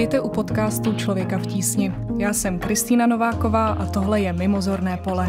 Vítejte u podcastu Člověka v tísni. Já jsem Kristýna Nováková a tohle je Mimozorné pole.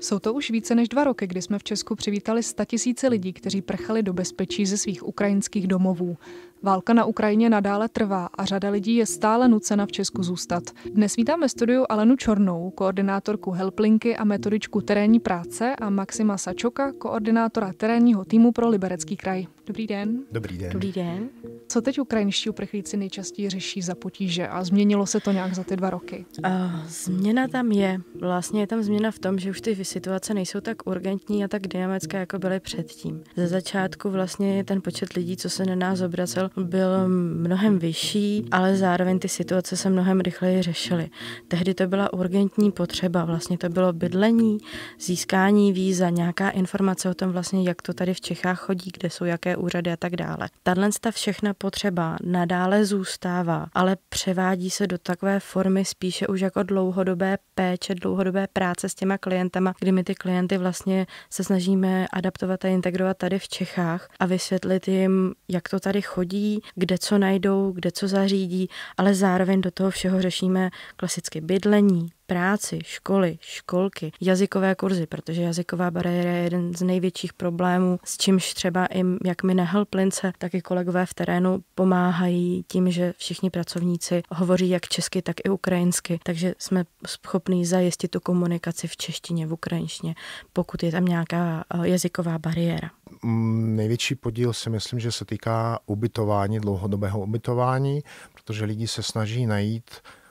Jsou to už více než dva roky, kdy jsme v Česku přivítali tisíce lidí, kteří prchali do bezpečí ze svých ukrajinských domovů. Válka na Ukrajině nadále trvá a řada lidí je stále nucena v Česku zůstat. Dnes vítáme studiu Alenu Čornou, koordinátorku Helplinky a metodičku terénní práce a Maxima Sačoka, koordinátora terénního týmu pro Liberecký kraj. Dobrý den. Dobrý den. Dobrý den. Co teď ukrajinští uprchlíci nejčastěji řeší za potíže a změnilo se to nějak za ty dva roky? Uh, změna tam je. Vlastně je tam změna v tom, že už ty situace nejsou tak urgentní a tak dynamické, jako byly předtím. Ze začátku vlastně ten počet lidí, co se na nás obracel, byl mnohem vyšší, ale zároveň ty situace se mnohem rychleji řešily. Tehdy to byla urgentní potřeba, vlastně to bylo bydlení, získání víza, nějaká informace o tom vlastně, jak to tady v Čechách chodí, kde jsou jaké úřady a tak dále. Tahle všechna potřeba nadále zůstává, ale převádí se do takové formy spíše už jako dlouhodobé péče, dlouhodobé práce s těma klientama, kdy my ty klienty vlastně se snažíme adaptovat a integrovat tady v Čechách a vysvětlit jim, jak to tady chodí, kde co najdou, kde co zařídí, ale zároveň do toho všeho řešíme klasicky bydlení, práci, školy, školky, jazykové kurzy, protože jazyková bariéra je jeden z největších problémů, s čímž třeba i jak my na Helplince, tak i kolegové v terénu pomáhají tím, že všichni pracovníci hovoří jak česky, tak i ukrajinsky, takže jsme schopní zajistit tu komunikaci v češtině, v ukrajinštině, pokud je tam nějaká eh, jazyková bariéra. Mm, největší podíl si myslím, že se týká ubytování, dlouhodobého ubytování, protože lidi se snaží najít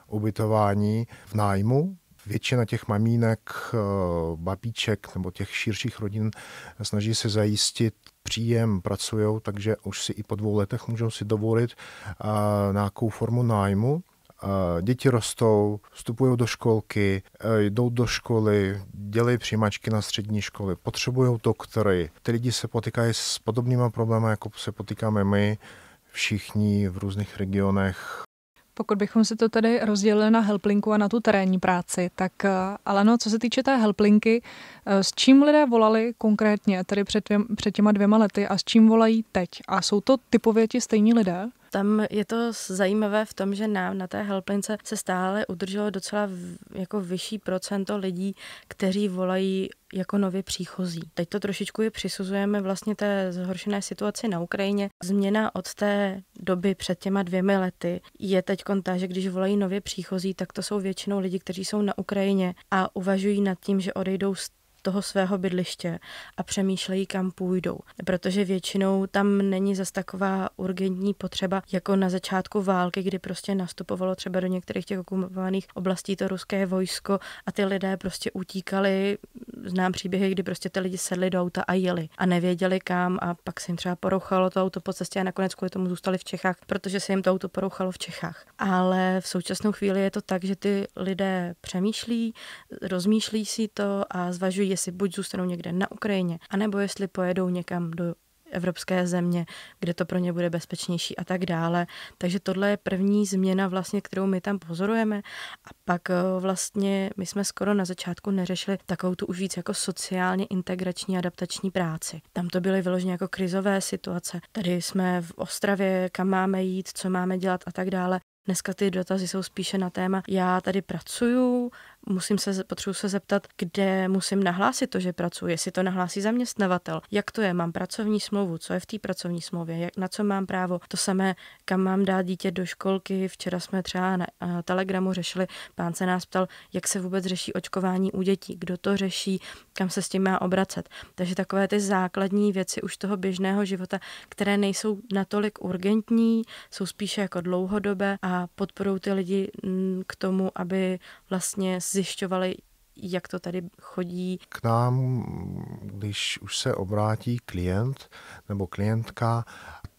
ubytování v nájmu. Většina těch mamínek, eh, babíček nebo těch širších rodin snaží se zajistit příjem, pracují, takže už si i po dvou letech můžou si dovolit eh, nějakou formu nájmu eh, děti rostou, vstupují do školky, jdou do školy, dělají přijímačky na střední školy, potřebují doktory. Ty lidi se potýkají s podobnými problémy, jako se potýkáme my, všichni v různých regionech pokud bychom si to tady rozdělili na helplinku a na tu terénní práci, tak eh, ale no, co se týče té helplinky, eh, s čím lidé volali konkrétně, tady před, dvě, před těma dvěma lety a s čím volají teď? A jsou to typově ti stejní lidé? tam je to zajímavé v tom, že nám na té helplince se stále udrželo docela jako vyšší procento lidí, kteří volají jako nově příchozí. Teď to trošičku je přisuzujeme vlastně té zhoršené situaci na Ukrajině. Změna od té doby před těma dvěmi lety je teď ta, že když volají nově příchozí, tak to jsou většinou lidi, kteří jsou na Ukrajině a uvažují nad tím, že odejdou z toho svého bydliště a přemýšlejí, kam půjdou, protože většinou tam není zas taková urgentní potřeba jako na začátku války, kdy prostě nastupovalo třeba do některých těch okupovaných oblastí to ruské vojsko a ty lidé prostě utíkali. Znám příběhy, kdy prostě ty lidi sedli do auta a jeli a nevěděli kam a pak se jim třeba porouchalo to auto po cestě a nakonec kvůli tomu zůstali v Čechách, protože se jim to auto porouchalo v Čechách. Ale v současnou chvíli je to tak, že ty lidé přemýšlí, rozmýšlí si to a zvažují, jestli buď zůstanou někde na Ukrajině, anebo jestli pojedou někam do evropské země, kde to pro ně bude bezpečnější a tak dále. Takže tohle je první změna vlastně, kterou my tam pozorujeme a pak eh, vlastně my jsme skoro na začátku neřešili takovou tu už víc jako sociálně integrační adaptační práci. Tam to byly vyloženě jako krizové situace. Tady jsme v Ostravě, kam máme jít, co máme dělat a tak dále. Dneska ty dotazy jsou spíše na téma, já tady pracuju, musím se, potřebuji se zeptat, kde musím nahlásit to, že pracuji, jestli to nahlásí zaměstnavatel, jak to je, mám pracovní smlouvu, co je v té pracovní smlouvě, jak, na co mám právo, to samé, kam mám dát dítě do školky. Včera jsme třeba na eh, Telegramu řešili, pán se nás ptal, jak se vůbec řeší očkování u dětí, kdo to řeší, kam se s tím má obracet. Takže takové ty základní věci už toho běžného života, které nejsou natolik urgentní, jsou spíše jako dlouhodobé a podporují ty lidi mm, k tomu, aby vlastně z zjišťovali, jak to tady chodí. K nám, když už se obrátí klient nebo klientka,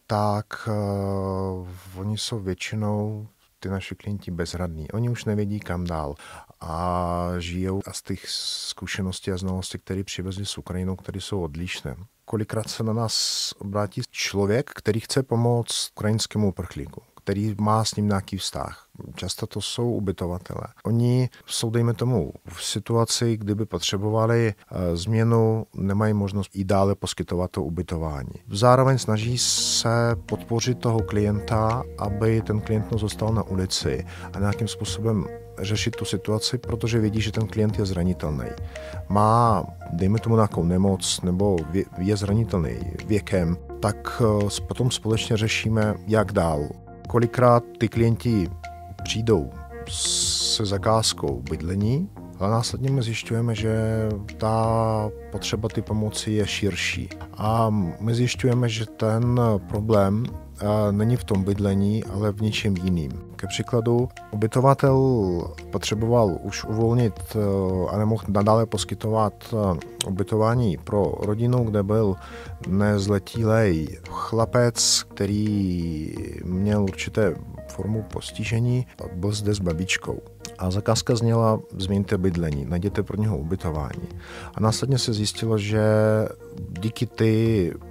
tak uh, oni jsou většinou ty naši klienti bezradní. Oni už nevědí, kam dál a žijou a z těch zkušeností a znalostí, které přivezli z Ukrajinou, které jsou odlišné. Kolikrát se na nás obrátí člověk, který chce pomoct ukrajinskému uprchlíku který má s ním nějaký vztah. Často to jsou ubytovatele. Oni jsou, dejme tomu, v situaci, kdyby potřebovali eh, změnu, nemají možnost i dále poskytovat to ubytování. Zároveň snaží se podpořit toho klienta, aby ten klient zůstal na ulici a nějakým způsobem řešit tu situaci, protože vidí, že ten klient je zranitelný. Má, dejme tomu, nějakou nemoc nebo je zranitelný věkem, tak eh, potom společně řešíme, jak dál kolikrát ty klienti přijdou se zakázkou bydlení, ale následně my zjišťujeme, že ta potřeba ty pomoci je širší. A my zjišťujeme, že ten problém není v tom bydlení, ale v něčem jiným. Ke příkladu, ubytovatel potřeboval už uvolnit eh, a nemohl nadále poskytovat eh, ubytování pro rodinu, kde byl nezletilý chlapec, který měl určité formu postižení, byl zde s babičkou. A zakázka zněla, změňte bydlení, najděte pro něho ubytování. A následně se zjistilo, že díky ty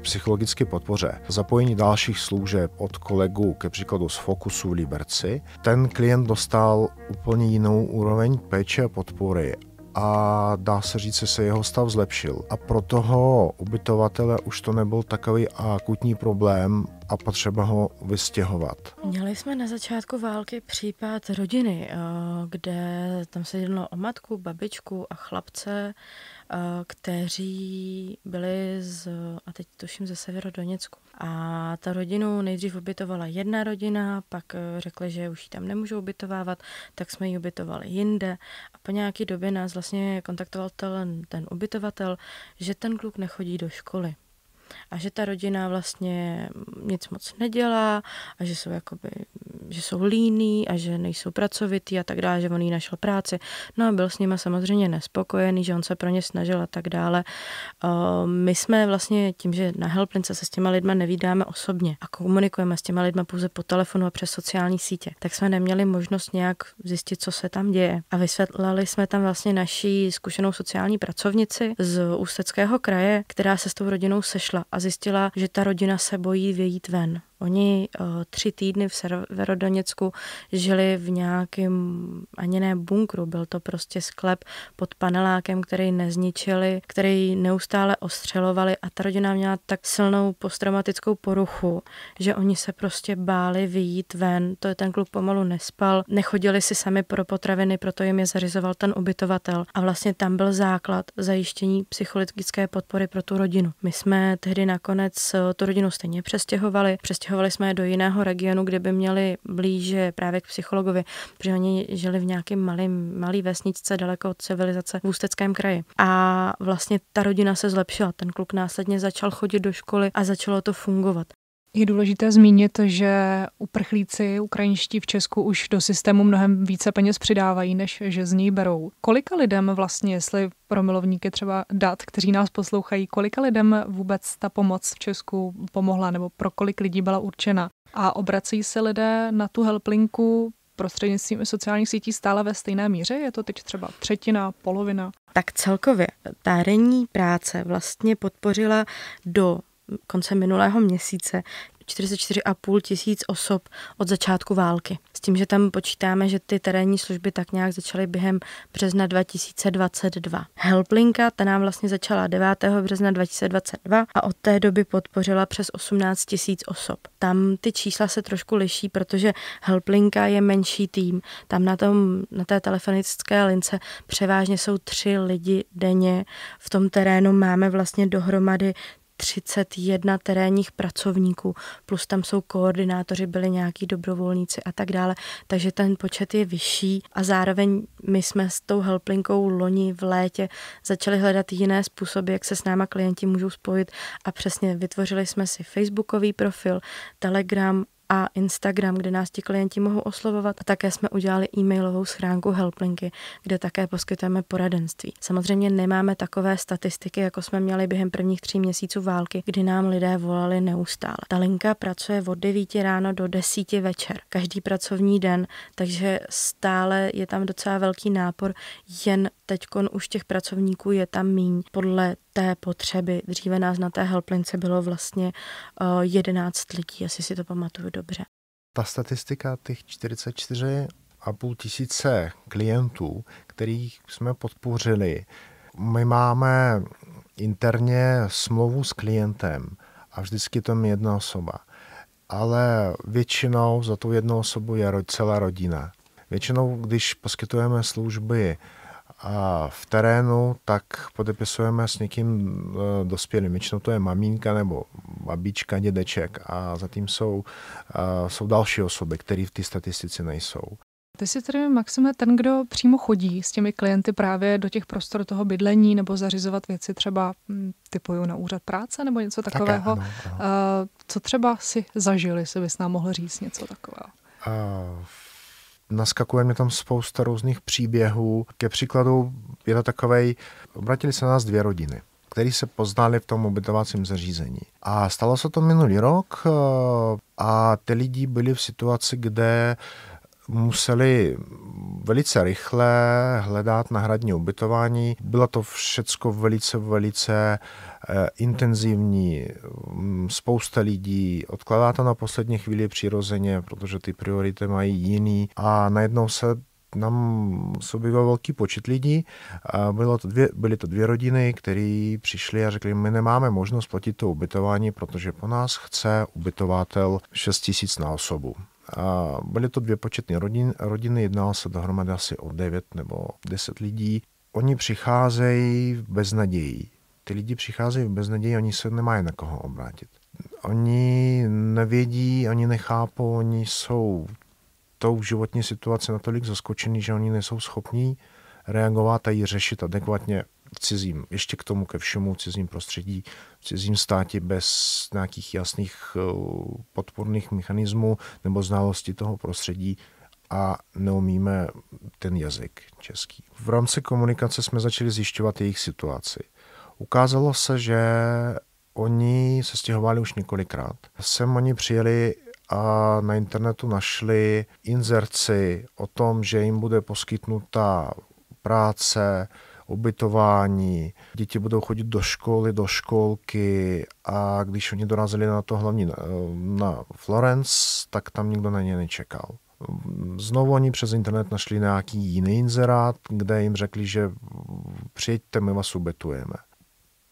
psychologické podpoře, zapojení dalších služeb od kolegů, ke příkladu z Fokusu v Liberci, ten klient dostal úplně jinou úroveň péče a podpory a dá se říct, že se jeho stav zlepšil. A pro toho ubytovatele už to nebyl takový akutní problém a potřeba ho vystěhovat. Měli jsme na začátku války případ rodiny, eh, kde tam se jednalo o matku, babičku a chlapce, eh, kteří byli z, a teď tuším ze Severodoněcku. A ta rodinu nejdřív ubytovala jedna rodina, pak eh, řekli, že už ji tam nemůžou ubytovávat, tak jsme ji ubytovali jinde. A po nějaké době nás vlastně kontaktoval ten, ten ubytovatel, že ten kluk nechodí do školy a že ta rodina vlastně nic moc nedělá a že jsou jakoby, že jsou líní a že nejsou pracovitý a tak dále, že on jí našel práci. No a byl s nima samozřejmě nespokojený, že on se pro ně snažil a tak dále. Ehm, my jsme vlastně tím, že na Helplince se s těma lidma nevídáme osobně a komunikujeme s těma lidma pouze po telefonu a přes sociální sítě, tak jsme neměli možnost nějak zjistit, co se tam děje. A vysvětlali jsme tam vlastně naší zkušenou sociální pracovnici z Ústeckého kraje, která se s tou rodinou sešla přišla a zjistila, že ta rodina se bojí vyjít ven. Oni eh, tři týdny v Severodoněcku žili v nějakém ani ne bunkru, byl to prostě sklep pod panelákem, který nezničili, který neustále ostřelovali a ta rodina měla tak silnou posttraumatickou poruchu, že oni se prostě báli vyjít ven, to je ten kluk pomalu nespal, nechodili si sami pro potraviny, proto jim je zařizoval ten ubytovatel a vlastně tam byl základ zajištění psychologické podpory pro tu rodinu. My jsme tehdy nakonec eh, tu rodinu stejně přestěhovali, přestěhovali přestěhovali jsme je do jiného regionu, kde by měli blíže právě k psychologovi, protože oni žili v nějakém malé vesničce daleko od civilizace v Ústeckém kraji. A vlastně ta rodina se zlepšila, ten kluk následně začal chodit do školy a začalo to fungovat. Je důležité zmínit, že uprchlíci ukrajinští v Česku už do systému mnohem více peněz přidávají, než že z něj berou. Kolika lidem vlastně, jestli pro milovníky třeba dat, kteří nás poslouchají, kolika lidem vůbec ta pomoc v Česku pomohla nebo pro kolik lidí byla určena? A obrací se lidé na tu helplinku prostřednictvím sociálních sítí stále ve stejné míře? Je to teď třeba třetina, polovina? Tak celkově ta renní práce vlastně podpořila do konce minulého měsíce 44,5 tisíc osob od začátku války. S tím, že tam počítáme, že ty terénní služby tak nějak začaly během března 2022. Helplinka, ta nám vlastně začala 9. března 2022 a od té doby podpořila přes 18 tisíc osob. Tam ty čísla se trošku liší, protože Helplinka je menší tým. Tam na, tom, na té telefonické lince převážně jsou tři lidi denně. V tom terénu máme vlastně dohromady 31 terénních pracovníků, plus tam jsou koordinátoři, byli nějaký dobrovolníci a tak dále, takže ten počet je vyšší a zároveň my jsme s tou helplinkou loni v létě začali hledat jiné způsoby, jak se s náma klienti můžou spojit a přesně vytvořili jsme si facebookový profil, telegram a Instagram, kde nás ti klienti mohou oslovovat. A také jsme udělali e-mailovou schránku helplinky, kde také poskytujeme poradenství. Samozřejmě nemáme takové statistiky, jako jsme měli během prvních tří měsíců války, kdy nám lidé volali neustále. Ta linka pracuje od 9 ráno do 10 večer, každý pracovní den, takže stále je tam docela velký nápor, jen teď už těch pracovníků je tam míň podle té potřeby. Dříve nás na té helplince bylo vlastně 11 eh, lidí, asi si to pamatuju dobře. Ta statistika těch 44 a půl tisíce klientů, kterých jsme podpořili, my máme interně smlouvu s klientem a vždycky to je jedna osoba. Ale většinou za tu jednu osobu je celá rodina. Většinou, když poskytujeme služby a v terénu, tak podepisujeme s někým eh, dospělým. Většinou to je maminka nebo babička, dědeček a zatím jsou, eh, jsou další osoby, které v té statistice nejsou. Ty jsi tedy, Maxime, ten, kdo přímo chodí s těmi klienty právě do těch prostor toho bydlení nebo zařizovat věci třeba hm, typuju na úřad práce nebo něco takového. Také, ano, ano. Eh, co třeba si zažili, si bys nám mohl říct něco takového? Uh, Naskakuje mě tam spousta různých příběhů. Ke příkladu je to takovej, obratili se na nás dvě rodiny které se poznali v tom ubytovacím zařízení. A stalo se to minulý rok eh, a ty lidi byli v situaci, kde museli velice rychle hledat náhradní ubytování. Bylo to všecko velice, velice Eh, intenzivní, mm, spousta lidí odkládá to na poslední chvíli přirozeně, protože ty priority mají jiný a najednou se nám se velký počet lidí. Bylo to dvě, byly to dvě rodiny, které přišly a řekli, my nemáme možnost platit to ubytování, protože po nás chce ubytovatel 6 tisíc na osobu. A byly to dvě početné rodin, rodiny, jednalo se dohromady asi o 9 nebo 10 lidí. Oni přicházejí bez naději. Ty lidi přicházejí v beznaději, oni se nemají na koho obrátit. Oni nevědí, oni nechápou, oni jsou tou životní situaci natolik zaskočený, že oni nejsou schopní reagovat a ji řešit adekvatně v cizím, ještě k tomu ke všemu v cizím prostředí, v cizím státě bez nějakých jasných eh, podporných mechanismů nebo znalosti toho prostředí a neumíme ten jazyk český. V rámci komunikace jsme začali zjišťovat jejich situaci. Ukázalo se, že oni se stěhovali už několikrát. Sem oni přijeli a na internetu našli inzerci o tom, že jim bude poskytnuta práce, ubytování, děti budou chodit do školy, do školky a když oni dorazili na to hlavní eh, na Florence, tak tam nikdo na ně nečekal. Znovu oni přes internet našli nějaký jiný inzerát, kde jim řekli, že přijďte, my vás ubytujeme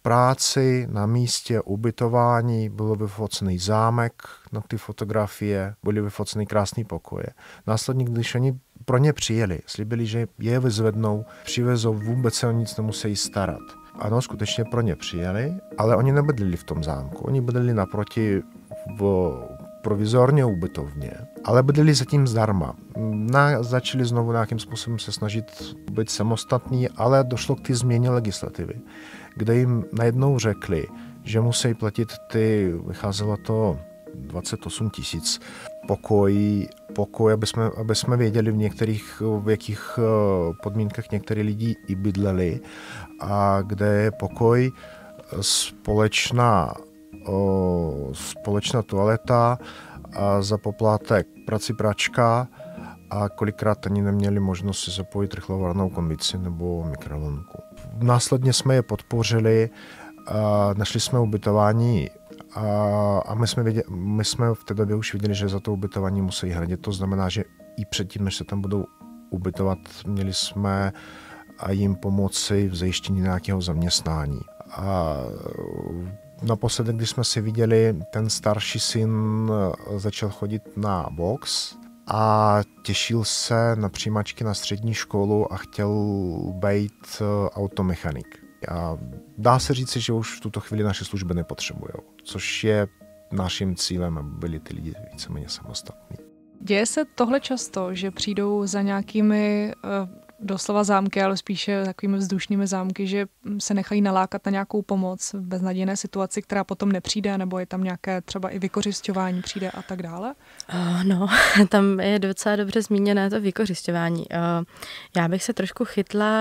práci, na místě ubytování, byl vyfocený zámek na ty fotografie, byly vyfocený krásné pokoje. Následně, když oni pro ně přijeli, slibili, že je vyzvednou, přivezou, vůbec se o nic nemusí starat. Ano, skutečně pro ně přijeli, ale oni nebydlili v tom zámku. Oni bydleli naproti v provizorně ubytovně, ale bydleli zatím zdarma. Na, začali znovu nějakým způsobem se snažit být samostatní, ale došlo k té změně legislativy, kde jim najednou řekli, že musí platit ty, vycházelo to 28 tisíc pokoj, pokoj aby, jsme, aby jsme věděli v některých, v jakých eh, podmínkách některé lidi i bydleli a kde je pokoj eh, společná o, společná toaleta a za poplatek prací pračka a kolikrát ani neměli možnost si zapojit rychlovarnou konvici nebo mikrovlnku. Následně jsme je podpořili, a našli jsme ubytování a, a my, jsme vědě, my jsme v té době už viděli, že za to ubytování musí hradit. To znamená, že i předtím, než se tam budou ubytovat, měli jsme a jim pomoci v zajištění nějakého zaměstnání. A Naposledy, když jsme si viděli, ten starší syn eh, začal chodit na box a těšil se na přijímačky na střední školu a chtěl být eh, automechanik. A dá se říci, že už v tuto chvíli naše služby nepotřebují, což je naším cílem, aby byli ty lidi víceméně samostatní. Děje se tohle často, že přijdou za nějakými eh, doslova zámky, ale spíše takovými vzdušnými zámky, že se nechají nalákat na nějakou pomoc v beznadějné situaci, která potom nepřijde, nebo je tam nějaké třeba i vykořišťování přijde a tak dále? Eh, no, tam je docela dobře zmíněné to vykořišťování. Eh, já bych se trošku chytla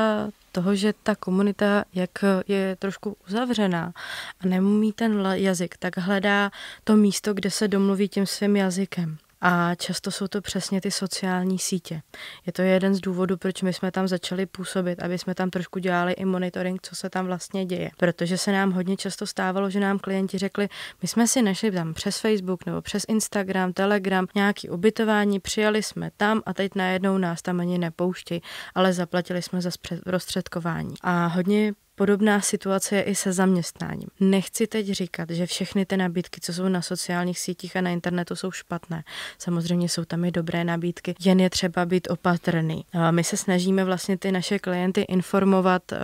toho, že ta komunita, jak je trošku uzavřená a nemumí ten jazyk, tak hledá to místo, kde se domluví tím svým jazykem. A často jsou to přesně ty sociální sítě. Je to jeden z důvodů, proč my jsme tam začali působit, aby jsme tam trošku dělali i monitoring, co se tam vlastně děje. Protože se nám hodně často stávalo, že nám klienti řekli, my jsme si našli tam přes Facebook nebo přes Instagram, Telegram nějaký ubytování, přijali jsme tam a teď najednou nás tam ani nepouštějí, ale zaplatili jsme za prostředkování. A hodně Podobná situace je i se zaměstnáním. Nechci teď říkat, že všechny ty nabídky, co jsou na sociálních sítích a na internetu, jsou špatné. Samozřejmě jsou tam i dobré nabídky, jen je třeba být opatrný. My se snažíme vlastně ty naše klienty informovat eh,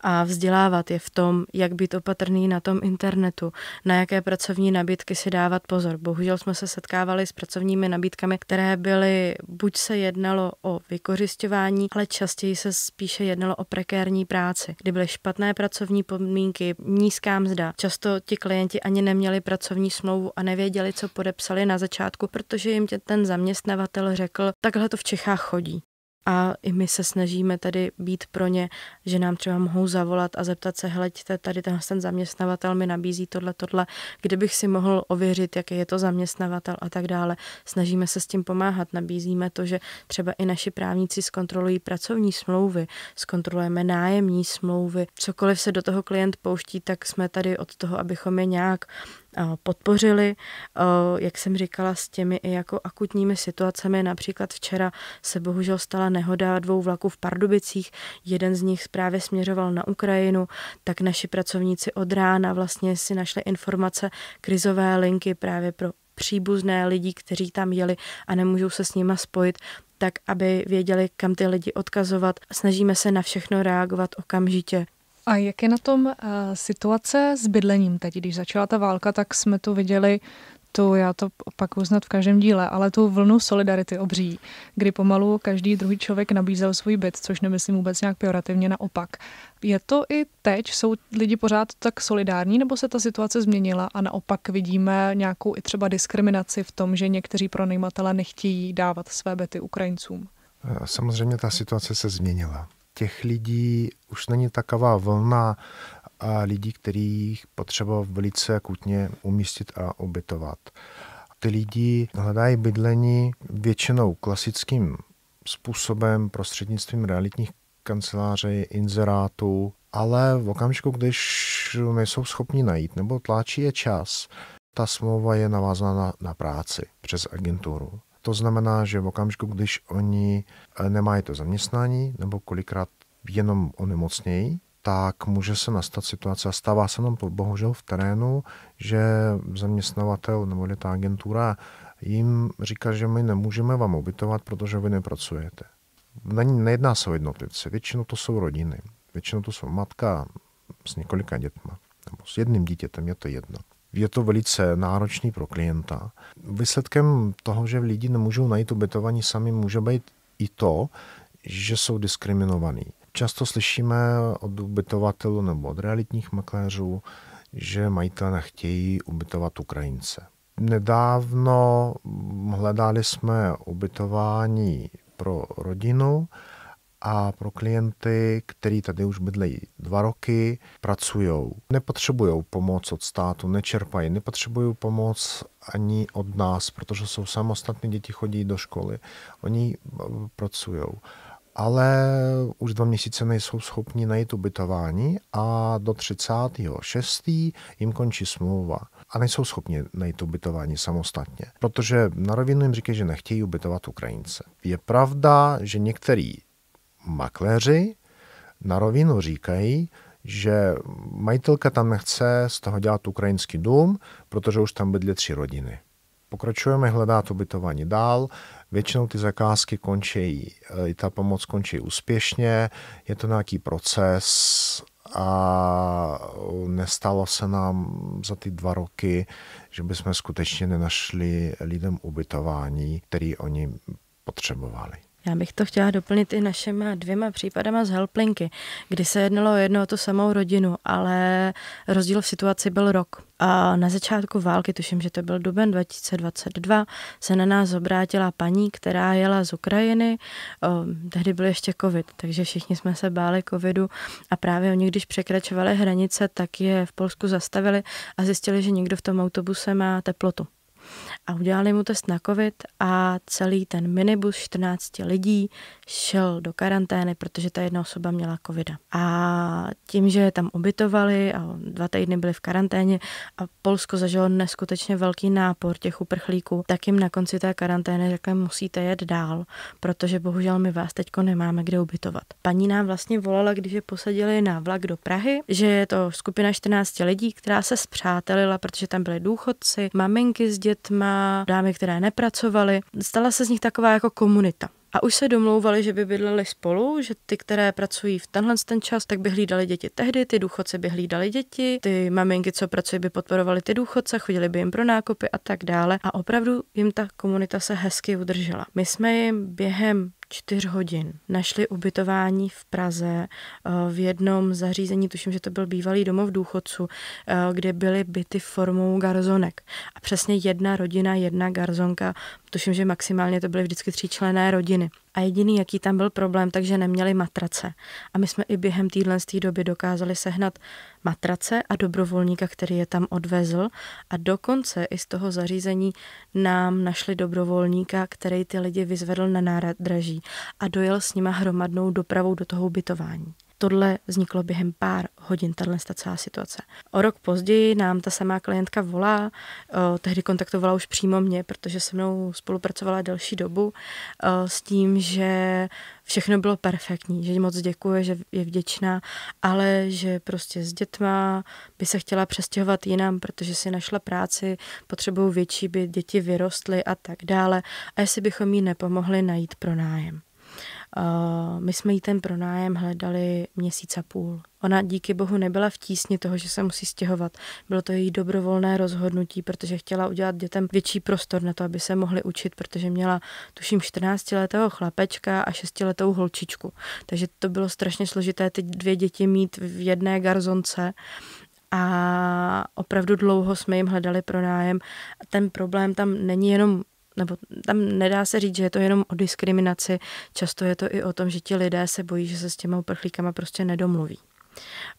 a vzdělávat je v tom, jak být opatrný na tom internetu, na jaké pracovní nabídky si dávat pozor. Bohužel jsme se setkávali s pracovními nabídkami, které byly, buď se jednalo o vykořišťování, ale častěji se spíše jednalo o prekérní práci, kdy byly byly špatné pracovní podmínky, nízká mzda. Často ti klienti ani neměli pracovní smlouvu a nevěděli, co podepsali na začátku, protože jim tě ten zaměstnavatel řekl, takhle to v Čechách chodí a i my se snažíme tady být pro ně, že nám třeba mohou zavolat a zeptat se, hleďte, tady tenhle ten zaměstnavatel mi nabízí tohle, tohle, kde bych si mohl ověřit, jaký je to zaměstnavatel a tak dále. Snažíme se s tím pomáhat, nabízíme to, že třeba i naši právníci zkontrolují pracovní smlouvy, zkontrolujeme nájemní smlouvy, cokoliv se do toho klient pouští, tak jsme tady od toho, abychom je nějak podpořili. Jak jsem říkala, s těmi i jako akutními situacemi, například včera se bohužel stala nehoda dvou vlaků v Pardubicích, jeden z nich právě směřoval na Ukrajinu, tak naši pracovníci od rána vlastně si našli informace krizové linky právě pro příbuzné lidí, kteří tam jeli a nemůžou se s nima spojit, tak aby věděli, kam ty lidi odkazovat. Snažíme se na všechno reagovat okamžitě. A jak je na tom uh, situace s bydlením teď? Když začala ta válka, tak jsme tu viděli tu, já to pak uznat v každém díle, ale tu vlnu solidarity obří, kdy pomalu každý druhý člověk nabízel svůj byt, což nemyslím vůbec nějak pejorativně, naopak. Je to i teď? Jsou lidi pořád tak solidární, nebo se ta situace změnila a naopak vidíme nějakou i třeba diskriminaci v tom, že někteří pronajímatele nechtějí dávat své byty Ukrajincům? Eh, samozřejmě ta situace se změnila těch lidí už není taková vlna a lidí, kterých potřeba velice akutně umístit a ubytovat. Ty lidi hledají bydlení většinou klasickým způsobem prostřednictvím realitních kanceláří, inzerátů, ale v okamžiku, když nejsou schopni najít nebo tlačí je čas, ta smlouva je navázána na práci přes agenturu. To znamená, že v okamžiku, když oni eh, nemají to zaměstnání nebo kolikrát jenom onemocnějí, tak může se nastat situace a stává se nám to bohužel v terénu, že zaměstnavatel nebo ta agentura jim říká, že my nemůžeme vám ubytovat, protože vy nepracujete. nejedná se o jednotlivce, většinou to jsou rodiny. Většinou to jsou matka s několika dětma, nebo s jedním dítětem, je to jedno je to velice náročný pro klienta. Výsledkem toho, že lidi nemůžou najít ubytování sami, může být i to, že jsou diskriminovaní. Často slyšíme od ubytovatelů nebo od realitních makléřů, že majitelé nechtějí ubytovat Ukrajince. Nedávno hledali jsme ubytování pro rodinu, a pro klienty, kteří tady už bydlejí dva roky, pracují. Nepotřebují pomoc od státu, nečerpají, nepotřebují pomoc ani od nás, protože jsou samostatní, děti chodí do školy, oni e, pracují. Ale už dva měsíce nejsou schopni najít ubytování a do 36. jim končí smlouva a nejsou schopni najít ubytování samostatně, protože na rovinu jim říkají, že nechtějí ubytovat Ukrajince. Je pravda, že některý makléři na rovinu říkají, že majitelka tam nechce z toho dělat ukrajinský dům, protože už tam bydly tři rodiny. Pokračujeme hledat ubytování dál, většinou ty zakázky končí, eh, i ta pomoc končí úspěšně, je to nějaký proces a nestalo se nám za ty dva roky, že bychom skutečně nenašli lidem ubytování, který oni potřebovali. Já bych to chtěla doplnit i našima dvěma případama z helplinky, kdy se jednalo o jednu a tu samou rodinu, ale rozdíl v situaci byl rok. A na začátku války, tuším, že to byl duben 2022, se na nás obrátila paní, která jela z Ukrajiny. O, tehdy byl ještě covid, takže všichni jsme se báli covidu a právě oni, když překračovali hranice, tak je v Polsku zastavili a zjistili, že někdo v tom autobuse má teplotu a udělali mu test na covid a celý ten minibus 14 lidí šel do karantény, protože ta jedna osoba měla covida. A tím, že je tam ubytovali a dva týdny byli v karanténě a Polsko zažilo neskutečně velký nápor těch uprchlíků, tak jim na konci té karantény řekli, musíte jet dál, protože bohužel my vás teďko nemáme kde ubytovat. Paní nám vlastně volala, když je posadili na vlak do Prahy, že je to skupina 14 lidí, která se zpřátelila, protože tam byly důchodci, maminky s dětmi, dětma, dámy, které nepracovaly. Stala se z nich taková jako komunita. A už se domlouvali, že by bydleli spolu, že ty, které pracují v tenhle ten čas, tak by hlídali děti tehdy, ty důchodce by hlídali děti, ty maminky, co pracují, by podporovali ty důchodce, chodili by jim pro nákupy a tak dále. A opravdu jim ta komunita se hezky udržela. My jsme jim během čtyř hodin. Našli ubytování v Praze eh, v jednom zařízení, tuším, že to byl bývalý domov důchodců, eh, kde byly byty formou garzonek. A přesně jedna rodina, jedna garzonka, tuším, že maximálně to byly vždycky tříčlené rodiny. A jediný, jaký tam byl problém, takže neměli matrace. A my jsme i během téhle té doby dokázali sehnat matrace a dobrovolníka, který je tam odvezl. A dokonce i z toho zařízení nám našli dobrovolníka, který ty lidi vyzvedl na nádraží a dojel s nima hromadnou dopravou do toho ubytování. Tohle vzniklo během pár hodin, tahle celá situace. O rok později nám ta samá klientka volá, o, tehdy kontaktovala už přímo mě, protože se mnou spolupracovala delší dobu, o, s tím, že všechno bylo perfektní, že moc děkuje, že je vděčná, ale že prostě s dětma by se chtěla přestěhovat jinam, protože si našla práci, potřebují větší, by děti vyrostly a tak dále. A jestli bychom jí nepomohli najít pronájem. Eh, my jsme jí ten pronájem hledali měsíc a půl. Ona díky bohu nebyla v tísni toho, že se musí stěhovat. Bylo to její dobrovolné rozhodnutí, protože chtěla udělat dětem větší prostor na to, aby se mohli učit, protože měla tuším 14-letého chlapečka a 6-letou holčičku. Takže to bylo strašně složité ty dvě děti mít v jedné garzonce a opravdu dlouho jsme jim hledali pronájem. Ten problém tam není jenom nebo tam nedá se říct, že je to jenom o diskriminaci, často je to i o tom, že ti lidé se bojí, že se s těma uprchlíkama prostě nedomluví.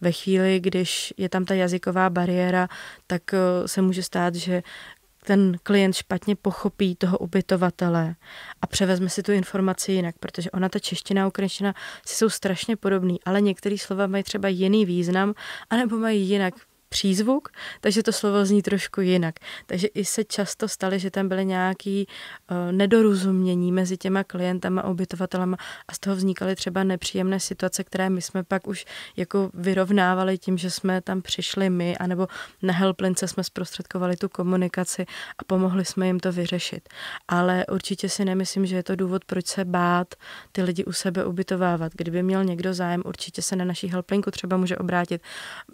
Ve chvíli, když je tam ta jazyková bariéra, tak eh, se může stát, že ten klient špatně pochopí toho ubytovatele a převezme si tu informaci jinak, protože ona, ta čeština a ukrajinština si jsou strašně podobný, ale některé slova mají třeba jiný význam, anebo mají jinak přízvuk, takže to slovo zní trošku jinak. Takže i se často staly, že tam byly nějaké uh, eh, nedorozumění mezi těma klientama a obytovatelama a z toho vznikaly třeba nepříjemné situace, které my jsme pak už jako vyrovnávali tím, že jsme tam přišli my, anebo na helplince jsme zprostředkovali tu komunikaci a pomohli jsme jim to vyřešit. Ale určitě si nemyslím, že je to důvod, proč se bát ty lidi u sebe ubytovávat. Kdyby měl někdo zájem, určitě se na naší helplinku třeba může obrátit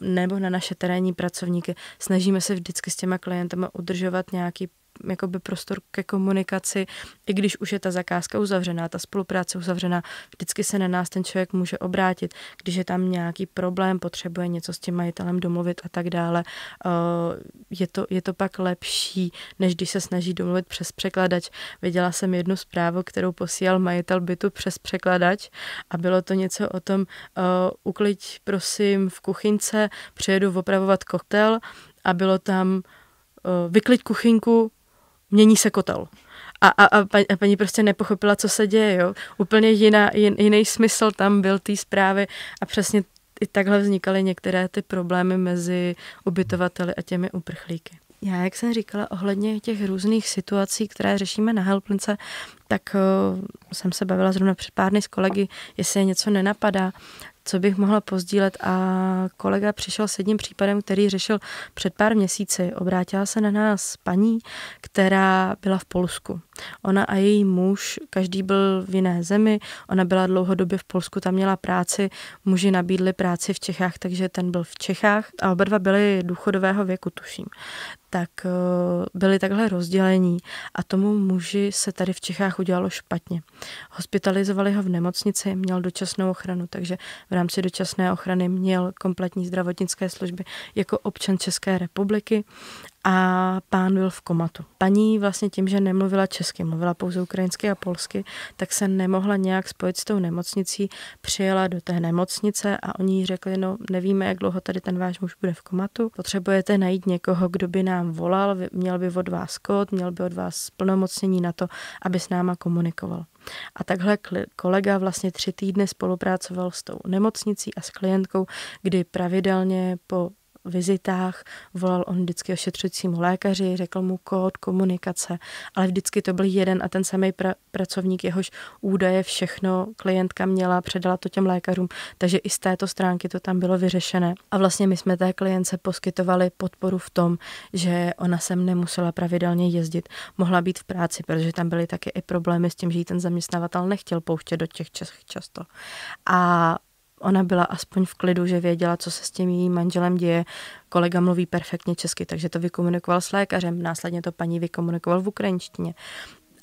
nebo na naše terén sociální pracovníky. Snažíme se vždycky s těma klientama udržovat nějaký jakoby prostor ke komunikaci, i když už je ta zakázka uzavřená, ta spolupráce uzavřená, vždycky se na nás ten člověk může obrátit, když je tam nějaký problém, potřebuje něco s tím majitelem domluvit a tak dále. Eh, je to, je to pak lepší, než když se snaží domluvit přes překladač. Viděla jsem jednu zprávu, kterou posílal majitel bytu přes překladač a bylo to něco o tom, eh, uklid prosím v kuchynce, přijedu opravovat kotel a bylo tam eh, vyklid kuchynku, mění se kotel. A, a, a, paní, a paní prostě nepochopila, co se děje, jo. Úplně jiná, jin, jiný smysl tam byl té zprávy a přesně i takhle vznikaly některé ty problémy mezi ubytovateli a těmi uprchlíky. Já, jak jsem říkala, ohledně těch různých situací, které řešíme na Helplince, tak uh, jsem se bavila zrovna před pár dny s kolegy, jestli je něco nenapadá co bych mohla pozdílet. A kolega přišel s jedním případem, který řešil před pár měsíci. Obrátila se na nás paní, která byla v Polsku. Ona a její muž, každý byl v jiné zemi, ona byla dlouhodobě v Polsku, tam měla práci, muži nabídli práci v Čechách, takže ten byl v Čechách a oba dva byli důchodového věku, tuším tak eh, byli takhle rozdělení a tomu muži se tady v Čechách udělalo špatně. Hospitalizovali ho v nemocnici, měl dočasnou ochranu, takže v rámci dočasné ochrany měl kompletní zdravotnické služby jako občan České republiky a pán byl v komatu. Paní vlastně tím, že nemluvila česky, mluvila pouze ukrajinsky a polsky, tak se nemohla nějak spojit s tou nemocnicí, přijela do té nemocnice a oni jí řekli, no nevíme, jak dlouho tady ten váš muž bude v komatu, potřebujete najít někoho, kdo by nám volal, měl by od vás kód, měl by od vás plnomocnění na to, aby s náma komunikoval. A takhle kolega vlastně tři týdny spolupracoval s tou nemocnicí a s klientkou, kdy pravidelně po vizitách, volal on vždycky ošetřujícímu lékaři, řekl mu kód, komunikace, ale vždycky to byl jeden a ten samý pra- pracovník, jehož údaje všechno klientka měla, předala to těm lékařům, takže i z této stránky to tam bylo vyřešené. A vlastně my jsme té klience poskytovali podporu v tom, že ona sem nemusela pravidelně jezdit, mohla být v práci, protože tam byly taky i problémy s tím, že ji ten zaměstnavatel nechtěl pouštět do těch Čech často. A ona byla aspoň v klidu, že věděla, co se s tím jejím manželem děje. Kolega mluví perfektně česky, takže to vykomunikoval s lékařem, následně to paní vykomunikoval v ukrajinštině.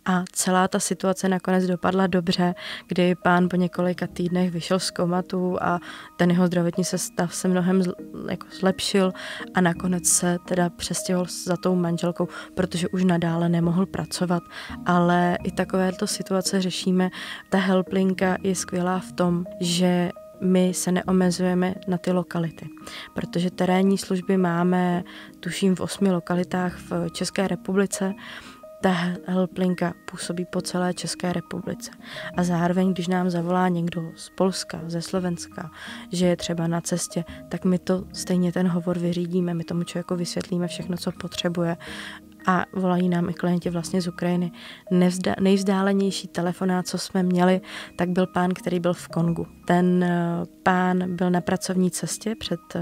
A celá ta situace nakonec dopadla dobře, kdy pán po několika týdnech vyšel z komatu a ten jeho zdravotní se stav se mnohem zl, jako zlepšil a nakonec se teda přestěhol za tou manželkou, protože už nadále nemohl pracovat. Ale i takovéto situace řešíme. Ta helplinka je skvělá v tom, že my se neomezujeme na ty lokality, protože terénní služby máme, tuším, v osmi lokalitách v České republice. Ta helplinka působí po celé České republice. A zároveň, když nám zavolá někdo z Polska, ze Slovenska, že je třeba na cestě, tak my to stejně ten hovor vyřídíme, my tomu člověku vysvětlíme všechno, co potřebuje, a volají nám i klienti vlastně z Ukrajiny. Nevzda, nejvzdálenější telefonát, co jsme měli, tak byl pán, který byl v Kongu. Ten eh, pán byl na pracovní cestě před eh,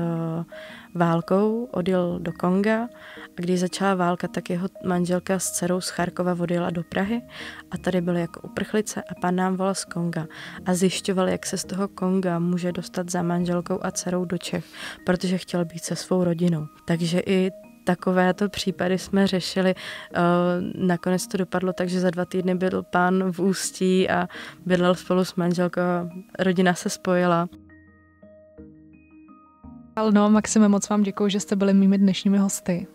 válkou, odjel do Konga a když začala válka, tak jeho manželka s dcerou z Charkova odjela do Prahy a tady byl jako uprchlice a pán nám volal z Konga a zjišťoval, jak se z toho Konga může dostat za manželkou a dcerou do Čech, protože chtěl být se svou rodinou. Takže i takovéto případy jsme řešili. Eh, nakonec to dopadlo tak, že za dva týdny byl pán v Ústí a bydlel spolu s manželkou. Rodina se spojila. No, Maxime, moc vám děkuji, že jste byli mými dnešními hosty.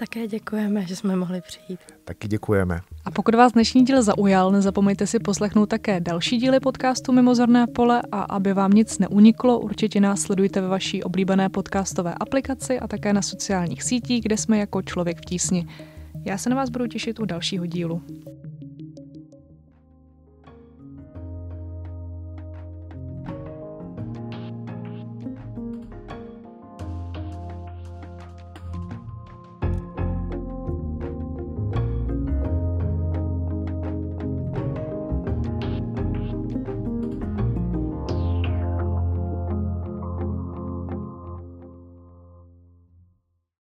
Také děkujeme, že jsme mohli přijít. Taky děkujeme. A pokud vás dnešní díl zaujal, nezapomeňte si poslechnout také další díly podcastu Mimozorné pole a aby vám nic neuniklo, určitě nás sledujte ve vaší oblíbené podcastové aplikaci a také na sociálních sítích, kde jsme jako člověk v tísni. Já se na vás budu těšit u dalšího dílu.